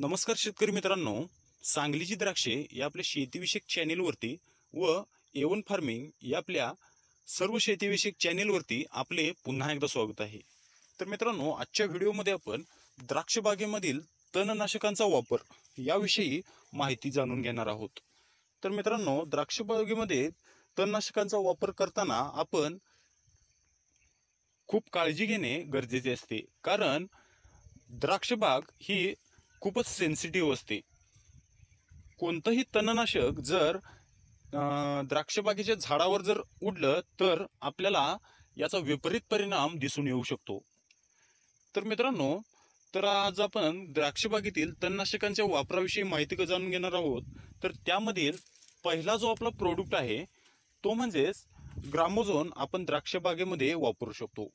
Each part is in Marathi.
नमस्कार शेतकरी मित्रांनो सांगलीची द्राक्षे या आपल्या शेतीविषयक चॅनेलवरती व एवन फार्मिंग या आपल्या सर्व शेतीविषयक चॅनेलवरती आपले पुन्हा एकदा स्वागत आहे तर मित्रांनो आजच्या व्हिडिओमध्ये आपण द्राक्ष बागेमधील तणनाशकांचा वापर याविषयी माहिती जाणून घेणार आहोत तर मित्रांनो द्राक्ष बागेमध्ये तणनाशकांचा वापर करताना आपण खूप काळजी घेणे गरजेचे असते कारण द्राक्षबाग ही खूपच सेन्सिटिव्ह असते कोणतंही तणनाशक जर द्राक्षबागेच्या झाडावर जर उडलं तर आपल्याला याचा विपरीत परिणाम दिसून येऊ शकतो तर मित्रांनो तर आज आपण द्राक्षबागेतील तणनाशकांच्या वापराविषयी माहिती जाणून घेणार आहोत तर त्यामधील पहिला जो आपला प्रोडक्ट आहे तो म्हणजेच ग्रामोझोन आपण द्राक्षबागेमध्ये वापरू शकतो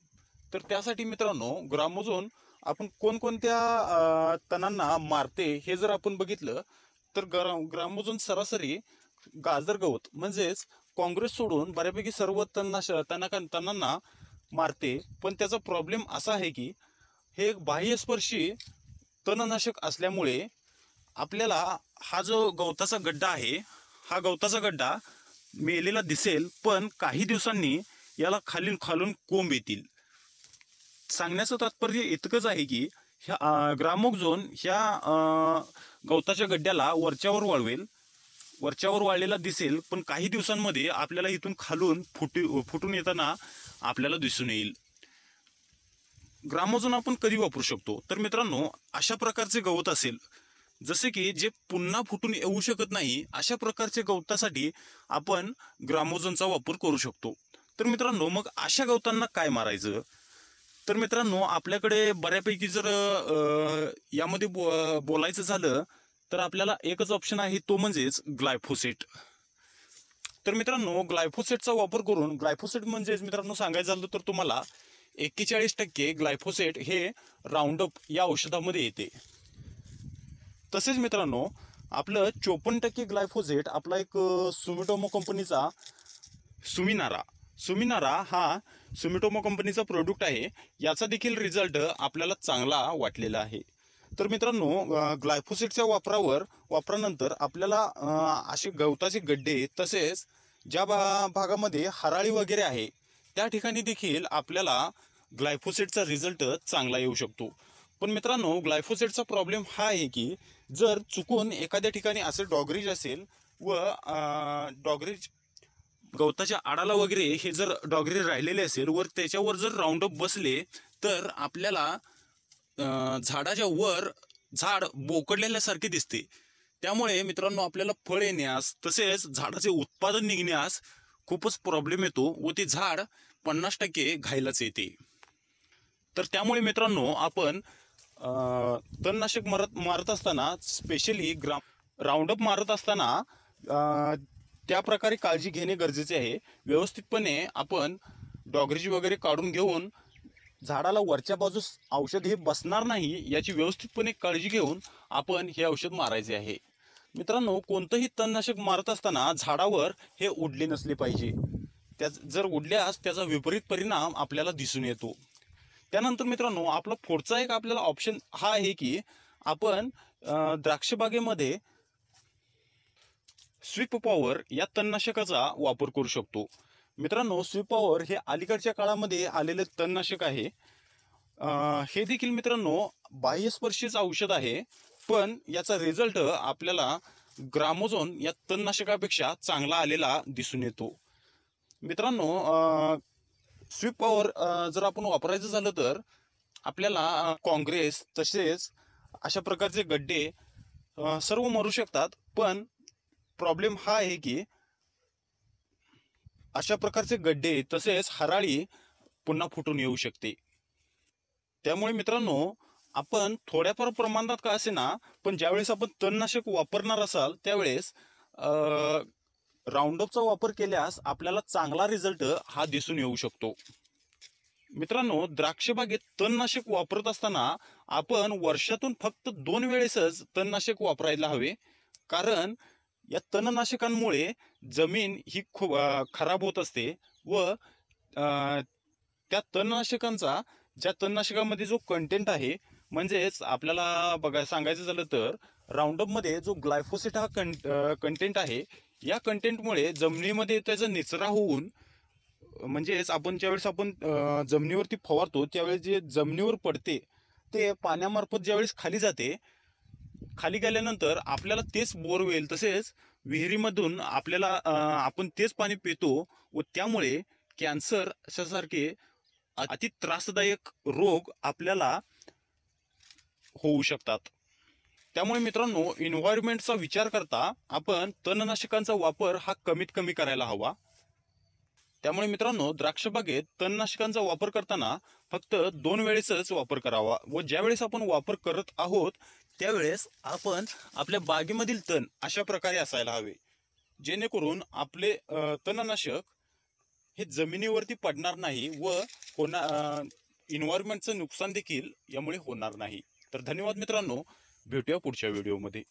तर त्यासाठी मित्रांनो ग्रामोझोन आपण कोणकोणत्या तणांना मारते हे जर आपण बघितलं तर ग्राम सरासरी गाजर गवत म्हणजेच काँग्रेस सोडून बऱ्यापैकी सर्व तन्नाश तना तणांना मारते पण त्याचा प्रॉब्लेम असा आहे की हे बाह्यस्पर्शी तणनाशक असल्यामुळे आपल्याला हा जो गवताचा गड्डा आहे हा गवताचा गड्डा मेलेला दिसेल पण काही दिवसांनी याला खालील खालून कोंब येतील सांगण्याचं तात्पर्य इतकंच आहे की ह्या ग्रामोक झोन ह्या गवताच्या गड्ड्याला वरच्यावर वाळवेल वरच्यावर वाळलेला दिसेल पण काही दिवसांमध्ये आपल्याला इथून खालून फुट फुटून येताना आपल्याला दिसून येईल ग्रामोझोन आपण कधी वापरू शकतो तर मित्रांनो अशा प्रकारचे गवत असेल जसे की जे पुन्हा फुटून येऊ शकत नाही अशा प्रकारचे गवतासाठी आपण ग्रामोझोनचा वापर करू शकतो तर मित्रांनो मग अशा गवतांना काय मारायचं तर मित्रांनो आपल्याकडे बऱ्यापैकी जर यामध्ये बो बोलायचं झालं तर आपल्याला एकच ऑप्शन आहे तो म्हणजेच ग्लायफोसेट तर मित्रांनो ग्लायफोसेटचा वापर करून ग्लायफोसेट म्हणजेच मित्रांनो सांगायचं झालं तर तुम्हाला एक्केचाळीस टक्के ग्लायफोसेट हे राऊंडअप या औषधामध्ये येते तसेच मित्रांनो आपलं चोपन्न टक्के ग्लायफोसेट आपला एक सुमिटोमो कंपनीचा सुमिनारा सुमिनारा हा सुमिटोमो कंपनीचा प्रोडक्ट आहे याचा देखील रिझल्ट आपल्याला चांगला वाटलेला आहे तर मित्रांनो ग्लायफोसेटच्या वापरावर वापरानंतर आपल्याला असे गवताचे गड्डे तसेच ज्या भा भागामध्ये हराळी वगैरे आहे त्या ठिकाणी देखील आपल्याला ग्लायफोसेटचा रिझल्ट चांगला येऊ शकतो पण मित्रांनो ग्लायफोसेटचा प्रॉब्लेम हा आहे की जर चुकून एखाद्या ठिकाणी असं डॉगरेज असेल व डॉगरेज गवताच्या आडाला वगैरे हे जर डॉगरे राहिलेले असेल वर त्याच्यावर जर राऊंड बसले तर आपल्याला झाडाच्या वर झाड बोकडलेल्यासारखे दिसते त्यामुळे मित्रांनो आपल्याला फळ येण्यास तसेच झाडाचे उत्पादन निघण्यास खूपच प्रॉब्लेम येतो व ते झाड पन्नास टक्के घायलाच येते तर त्यामुळे मित्रांनो आपण तणनाशक मारत मारत असताना स्पेशली ग्राम राऊंडअप मारत असताना त्या प्रकारे काळजी घेणे गरजेचे आहे व्यवस्थितपणे आपण डॉगरेजी वगैरे काढून घेऊन झाडाला वरच्या बाजूस औषध हे बसणार नाही याची व्यवस्थितपणे काळजी घेऊन आपण हे औषध मारायचे आहे मित्रांनो कोणतंही तणनाशक मारत असताना झाडावर हे उडले नसले पाहिजे त्या जर उडल्यास त्याचा विपरीत परिणाम आपल्याला दिसून येतो त्यानंतर मित्रांनो आपला पुढचा एक आपल्याला ऑप्शन हा आहे की आपण द्राक्षबागेमध्ये स्वीप पॉवर या तणनाशकाचा वापर करू शकतो मित्रांनो स्वीप पॉवर हे अलीकडच्या काळामध्ये आलेले तणनाशक आहे हे देखील मित्रांनो बाह्यस्पर्शीचं औषध आहे पण याचा रिझल्ट आपल्याला ग्रामोझोन या तणनाशकापेक्षा चांगला आलेला दिसून येतो मित्रांनो स्वीप पॉवर जर आपण वापरायचं झालं तर आपल्याला काँग्रेस तसेच अशा प्रकारचे गड्डे सर्व मरू शकतात पण प्रॉब्लेम हा आहे की अशा प्रकारचे गड्डे तसेच हराळी पुन्हा फुटून येऊ शकते त्यामुळे मित्रांनो आपण थोड्याफार प्रमाणात का असे ना पण ज्यावेळेस आपण तणनाशक वापरणार असाल त्यावेळेस राउंडअपचा वापर केल्यास आपल्याला चांगला रिझल्ट हा दिसून येऊ शकतो मित्रांनो द्राक्षबागेत तणनाशक वापरत असताना आपण वर्षातून फक्त दोन वेळेसच तणनाशक वापरायला हवे कारण या तणनाशकांमुळे जमीन ही खूप खराब होत असते व त्या तणनाशकांचा ज्या तणनाशकामध्ये जो कंटेंट आहे म्हणजेच आपल्याला बघा सांगायचं झालं तर राऊंडअपमध्ये जो ग्लायफोसिट हा कं कंटेंट आहे या कंटेंटमुळे जमिनीमध्ये त्याचा निचरा होऊन म्हणजेच आपण ज्यावेळेस आपण जमिनीवरती फवारतो त्यावेळेस जे जमिनीवर पडते ते पाण्यामार्फत ज्यावेळेस खाली जाते खाली गेल्यानंतर आपल्याला तेच बोरवेल तसेच विहिरीमधून आपल्याला आपण तेच पाणी पितो व त्यामुळे कॅन्सर अशासारखे अति त्रासदायक रोग आपल्याला होऊ शकतात त्यामुळे मित्रांनो इन्व्हायरमेंटचा विचार करता आपण तणनाशकांचा वापर हा कमीत कमी करायला हवा त्यामुळे मित्रांनो द्राक्ष बागेत तणनाशकांचा वापर करताना फक्त दोन वेळेसच वापर करावा व ज्यावेळेस आपण वापर करत आहोत त्यावेळेस आपण आपल्या बागेमधील तण अशा प्रकारे असायला हवे जेणेकरून आपले तणनाशक हे जमिनीवरती पडणार नाही व कोणा इन्व्हायरमेंटचं नुकसान देखील यामुळे होणार नाही तर धन्यवाद मित्रांनो भेटूया पुढच्या व्हिडिओमध्ये